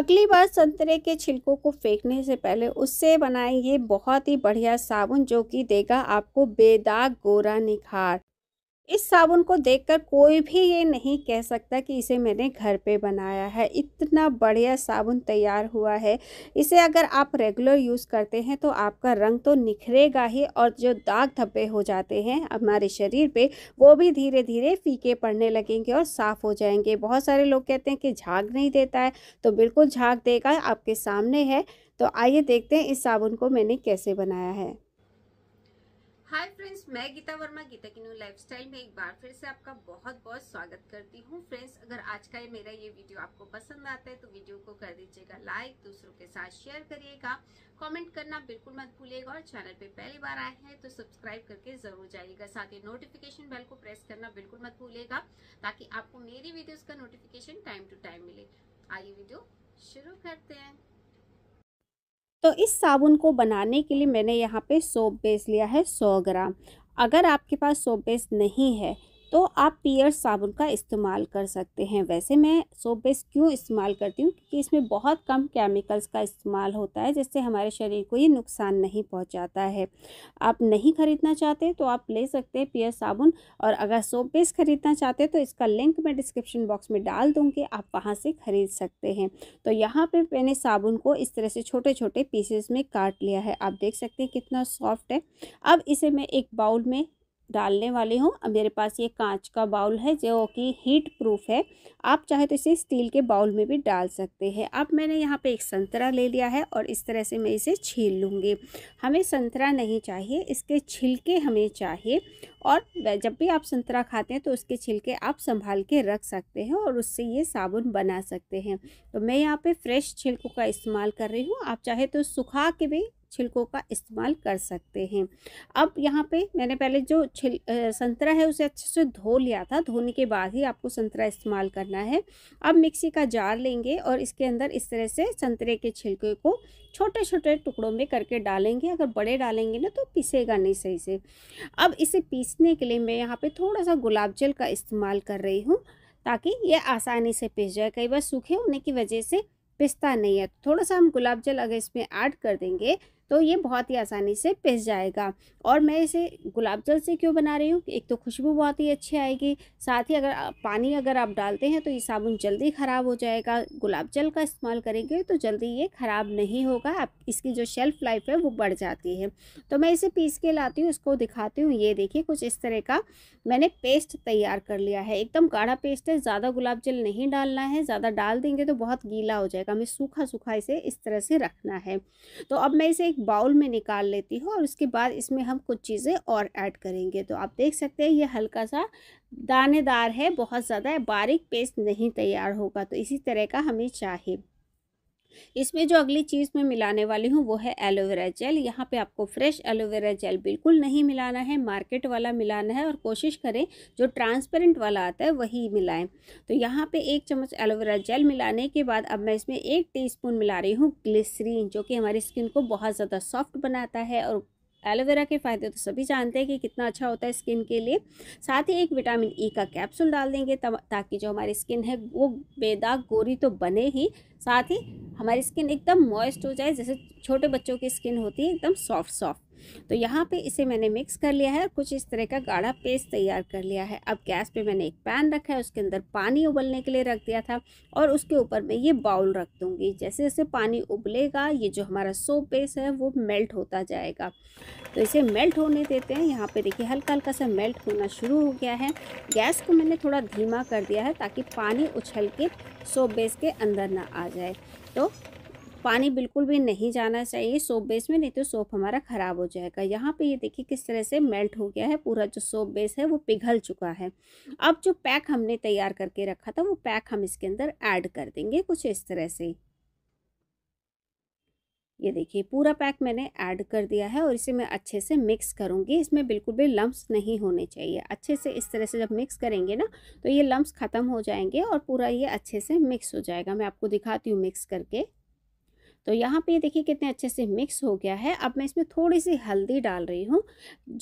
अगली बार संतरे के छिलकों को फेंकने से पहले उससे बनाएं ये बहुत ही बढ़िया साबुन जो कि देगा आपको बेदाग गोरा निखार इस साबुन को देखकर कोई भी ये नहीं कह सकता कि इसे मैंने घर पे बनाया है इतना बढ़िया साबुन तैयार हुआ है इसे अगर आप रेगुलर यूज़ करते हैं तो आपका रंग तो निखरेगा ही और जो दाग धब्बे हो जाते हैं हमारे शरीर पे वो भी धीरे धीरे फीके पड़ने लगेंगे और साफ़ हो जाएंगे बहुत सारे लोग कहते हैं कि झाग नहीं देता है तो बिल्कुल झाग देगा आपके सामने है तो आइए देखते हैं इस साबुन को मैंने कैसे बनाया है हाय फ्रेंड्स मैं गीता वर्मा गीता की न्यू लाइफस्टाइल में एक बार फिर से आपका बहुत बहुत स्वागत करती हूँ फ्रेंड्स अगर आज का ये मेरा ये वीडियो आपको पसंद आता है तो वीडियो को कर दीजिएगा लाइक दूसरों के साथ शेयर करिएगा कमेंट करना बिल्कुल मत भूलिएगा और चैनल पे पहली बार आए हैं तो सब्सक्राइब करके जरूर जाइएगा साथ ही नोटिफिकेशन बेल को प्रेस करना बिल्कुल मत भूलेगा ताकि आपको मेरी वीडियोज का नोटिफिकेशन टाइम टू टाइम मिले आइए वीडियो शुरू करते हैं तो इस साबुन को बनाने के लिए मैंने यहाँ पे सोप बेस लिया है सौ ग्राम अगर आपके पास सोप बेस नहीं है तो आप पियर साबुन का इस्तेमाल कर सकते हैं वैसे मैं सोप बेस क्यों इस्तेमाल करती हूँ क्योंकि इसमें बहुत कम केमिकल्स का इस्तेमाल होता है जिससे हमारे शरीर को ये नुकसान नहीं पहुँचाता है आप नहीं ख़रीदना चाहते तो आप ले सकते हैं पियर साबुन और अगर सोप बेस ख़रीदना चाहते हैं तो इसका लिंक मैं डिस्क्रिप्शन बॉक्स में डाल दूँगी आप वहाँ से ख़रीद सकते हैं तो यहाँ पर मैंने साबुन को इस तरह से छोटे छोटे पीसेस में काट लिया है आप देख सकते हैं कितना सॉफ्ट है अब इसे मैं एक बाउल में डालने वाली हूँ मेरे पास ये कांच का बाउल है जो कि हीट प्रूफ है आप चाहे तो इसे स्टील के बाउल में भी डाल सकते हैं अब मैंने यहाँ पे एक संतरा ले लिया है और इस तरह से मैं इसे छील लूँगी हमें संतरा नहीं चाहिए इसके छिलके हमें चाहिए और जब भी आप संतरा खाते हैं तो उसके छिलके आप संभाल के रख सकते हैं और उससे ये साबुन बना सकते हैं तो मैं यहाँ पर फ्रेश छिलकों का इस्तेमाल कर रही हूँ आप चाहे तो सुखा के भी छिलकों का इस्तेमाल कर सकते हैं अब यहाँ पे मैंने पहले जो छिल संतरा है उसे अच्छे से धो लिया था धोने के बाद ही आपको संतरा इस्तेमाल करना है अब मिक्सी का जार लेंगे और इसके अंदर इस तरह से संतरे के छिलके को छोटे छोटे टुकड़ों में करके डालेंगे अगर बड़े डालेंगे ना तो पीसेगा नहीं सही से अब इसे पीसने के लिए मैं यहाँ पर थोड़ा सा गुलाब जल का इस्तेमाल कर रही हूँ ताकि ये आसानी से पिस जाए कई बार सूखे होने की वजह से पिसता नहीं है थोड़ा सा हम गुलाब जल अगर इसमें ऐड कर देंगे तो ये बहुत ही आसानी से पिस जाएगा और मैं इसे गुलाब जल से क्यों बना रही हूँ एक तो खुशबू बहुत ही अच्छी आएगी साथ ही अगर पानी अगर आप डालते हैं तो ये साबुन जल्दी ख़राब हो जाएगा गुलाब जल का इस्तेमाल करेंगे तो जल्दी ये ख़राब नहीं होगा आप इसकी जो शेल्फ़ लाइफ है वो बढ़ जाती है तो मैं इसे पीस के लाती हूँ इसको दिखाती हूँ ये देखिए कुछ इस तरह का मैंने पेस्ट तैयार कर लिया है एकदम गाढ़ा पेस्ट है ज़्यादा गुलाब जल नहीं डालना है ज़्यादा डाल देंगे तो बहुत गीला हो जाएगा हमें सूखा सूखा इसे इस तरह से रखना है तो अब मैं इसे एक बाउल में निकाल लेती हूँ और उसके बाद इसमें हम कुछ चीज़ें और ऐड करेंगे तो आप देख सकते हैं ये हल्का सा दानेदार है बहुत ज़्यादा बारीक पेस्ट नहीं तैयार होगा तो इसी तरह का हमें चाहिए इसमें जो अगली चीज़ मैं मिलाने वाली हूँ वो है एलोवेरा जेल यहाँ पे आपको फ्रेश एलोवेरा जेल बिल्कुल नहीं मिलाना है मार्केट वाला मिलाना है और कोशिश करें जो ट्रांसपेरेंट वाला आता है वही मिलाएं तो यहाँ पे एक चम्मच एलोवेरा जेल मिलाने के बाद अब मैं इसमें एक टीस्पून मिला रही हूँ ग्लिसरीन जो कि हमारी स्किन को बहुत ज़्यादा सॉफ्ट बनाता है और एलोवेरा के फ़ायदे तो सभी जानते हैं कि कितना अच्छा होता है स्किन के लिए साथ ही एक विटामिन ई e का कैप्सूल डाल देंगे ताकि जो हमारी स्किन है वो बेदाग गोरी तो बने ही साथ ही हमारी स्किन एकदम मॉइस्ट हो जाए जैसे छोटे बच्चों की स्किन होती है एकदम सॉफ्ट सॉफ्ट तो यहाँ पे इसे मैंने मिक्स कर लिया है कुछ इस तरह का गाढ़ा पेस्ट तैयार कर लिया है अब गैस पे मैंने एक पैन रखा है उसके अंदर पानी उबलने के लिए रख दिया था और उसके ऊपर मैं ये बाउल रख दूँगी जैसे जैसे पानी उबलेगा ये जो हमारा सोप बेस है वो मेल्ट होता जाएगा तो इसे मेल्ट होने देते हैं यहाँ पर देखिए हल्का हल्का सा मेल्ट होना शुरू हो गया है गैस को मैंने थोड़ा धीमा कर दिया है ताकि पानी उछल के सोप बेस के अंदर ना आ जाए तो पानी बिल्कुल भी नहीं जाना चाहिए सोप बेस में नहीं तो सोप हमारा ख़राब हो जाएगा यहाँ पे ये देखिए किस तरह से मेल्ट हो गया है पूरा जो सोप बेस है वो पिघल चुका है अब जो पैक हमने तैयार करके रखा था वो पैक हम इसके अंदर ऐड कर देंगे कुछ इस तरह से ये देखिए पूरा पैक मैंने ऐड कर दिया है और इसे मैं अच्छे से मिक्स करूँगी इसमें बिल्कुल भी लम्ब्स नहीं होने चाहिए अच्छे से इस तरह से जब मिक्स करेंगे ना तो ये लम्ब्स ख़त्म हो जाएंगे और पूरा ये अच्छे से मिक्स हो जाएगा मैं आपको दिखाती हूँ मिक्स करके तो यहाँ पे ये देखिए कितने अच्छे से मिक्स हो गया है अब मैं इसमें थोड़ी सी हल्दी डाल रही हूँ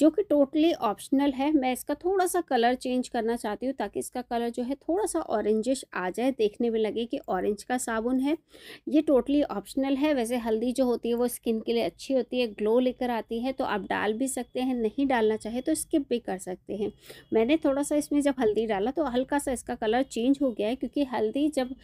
जो कि टोटली ऑप्शनल है मैं इसका थोड़ा सा कलर चेंज करना चाहती हूँ ताकि इसका कलर जो है थोड़ा सा ऑरेंजिश आ जाए देखने में लगे कि ऑरेंज का साबुन है ये टोटली ऑप्शनल है वैसे हल्दी जो होती है वो स्किन के लिए अच्छी होती है ग्लो लेकर आती है तो आप डाल भी सकते हैं नहीं डालना चाहे तो स्किप भी कर सकते हैं मैंने थोड़ा सा इसमें जब हल्दी डाला तो हल्का सा इसका कलर चेंज हो गया है क्योंकि हल्दी जब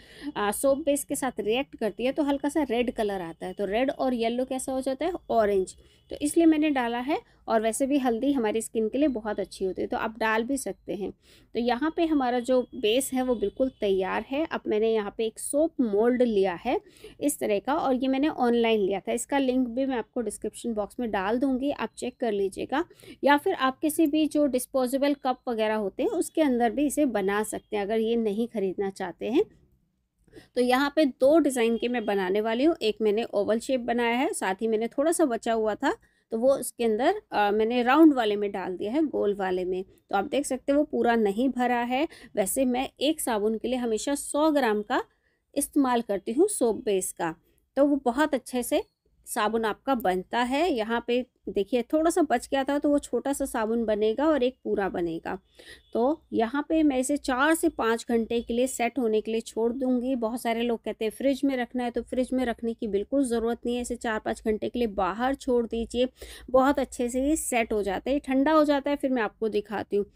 सोप बेस के साथ रिएक्ट करती है तो हल्का सा रेड कलर कलर आता है तो रेड और येलो कैसा हो जाता है ऑरेंज तो इसलिए मैंने डाला है और वैसे भी हल्दी हमारी स्किन के लिए बहुत अच्छी होती है तो आप डाल भी सकते हैं तो यहाँ पे हमारा जो बेस है वो बिल्कुल तैयार है अब मैंने यहाँ पे एक सोप मोल्ड लिया है इस तरह का और ये मैंने ऑनलाइन लिया था इसका लिंक भी मैं आपको डिस्क्रिप्शन बॉक्स में डाल दूँगी आप चेक कर लीजिएगा या फिर आप किसी भी जो डिस्पोजेबल कप वगैरह होते हैं उसके अंदर भी इसे बना सकते हैं अगर ये नहीं ख़रीदना चाहते हैं तो यहाँ पे दो डिज़ाइन के मैं बनाने वाली हूँ एक मैंने ओवल शेप बनाया है साथ ही मैंने थोड़ा सा बचा हुआ था तो वो उसके अंदर मैंने राउंड वाले में डाल दिया है गोल वाले में तो आप देख सकते हैं वो पूरा नहीं भरा है वैसे मैं एक साबुन के लिए हमेशा सौ ग्राम का इस्तेमाल करती हूँ सोप बेस का तो वो बहुत अच्छे से साबुन आपका बनता है यहाँ पे देखिए थोड़ा सा बच गया था तो वो छोटा सा साबुन बनेगा और एक पूरा बनेगा तो यहाँ पे मैं इसे चार से पाँच घंटे के लिए सेट होने के लिए छोड़ दूँगी बहुत सारे लोग कहते हैं फ्रिज में रखना है तो फ्रिज में रखने की बिल्कुल ज़रूरत नहीं है इसे चार पाँच घंटे के लिए बाहर छोड़ दीजिए बहुत अच्छे से ये सेट हो जाता है ठंडा हो जाता है फिर मैं आपको दिखाती हूँ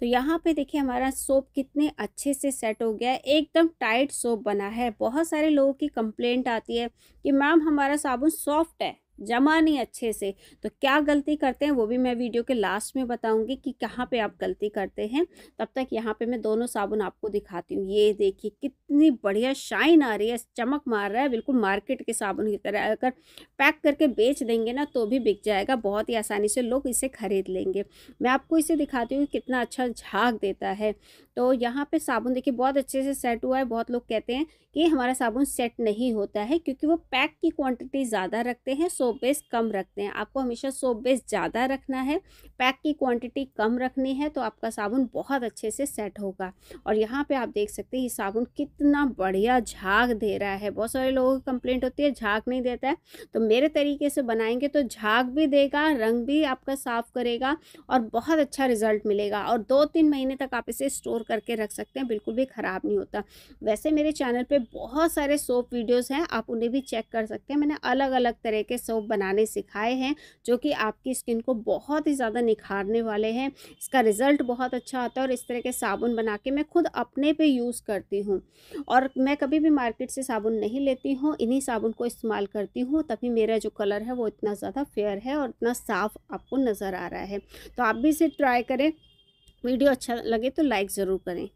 तो यहाँ पे देखिए हमारा सोप कितने अच्छे से सेट हो गया है एकदम टाइट सोप बना है बहुत सारे लोगों की कंप्लेंट आती है कि मैम हमारा साबुन सॉफ्ट है जमा नहीं अच्छे से तो क्या गलती करते हैं वो भी मैं वीडियो के लास्ट में बताऊंगी कि कहाँ पे आप गलती करते हैं तब तक यहाँ पे मैं दोनों साबुन आपको दिखाती हूँ ये देखिए कितनी बढ़िया शाइन आ रही है चमक मार रहा है बिल्कुल मार्केट के साबुन की तरह अगर पैक करके बेच देंगे ना तो भी बिक जाएगा बहुत ही आसानी से लोग इसे ख़रीद लेंगे मैं आपको इसे दिखाती हूँ कितना अच्छा झाग देता है तो यहाँ पे साबुन देखिए बहुत अच्छे से सेट हुआ है बहुत लोग कहते हैं कि हमारा साबुन सेट नहीं होता है क्योंकि वो पैक की क्वांटिटी ज़्यादा रखते हैं सोप बेस कम रखते हैं आपको हमेशा सोप बेस ज़्यादा रखना है पैक की क्वांटिटी कम रखनी है तो आपका साबुन बहुत अच्छे से सेट होगा और यहाँ पर आप देख सकते हैं ये साबुन कितना बढ़िया झाग दे रहा है बहुत सारे लोगों की कंप्लेंट होती है झाग नहीं देता है तो मेरे तरीके से बनाएंगे तो झाग भी देगा रंग भी आपका साफ़ करेगा और बहुत अच्छा रिजल्ट मिलेगा और दो तीन महीने तक आप इसे स्टोर करके रख सकते हैं बिल्कुल भी ख़राब नहीं होता वैसे मेरे चैनल पे बहुत सारे सोप वीडियोस हैं आप उन्हें भी चेक कर सकते हैं मैंने अलग अलग तरह के सोप बनाने सिखाए हैं जो कि आपकी स्किन को बहुत ही ज़्यादा निखारने वाले हैं इसका रिज़ल्ट बहुत अच्छा आता है और इस तरह के साबुन बना के मैं खुद अपने पे यूज़ करती हूँ और मैं कभी भी मार्केट से साबुन नहीं लेती हूँ इन्हीं साबुन को इस्तेमाल करती हूँ तभी मेरा जो कलर है वो इतना ज़्यादा फेयर है और इतना साफ़ आपको नज़र आ रहा है तो आप भी इसे ट्राई करें वीडियो अच्छा लगे तो लाइक ज़रूर करें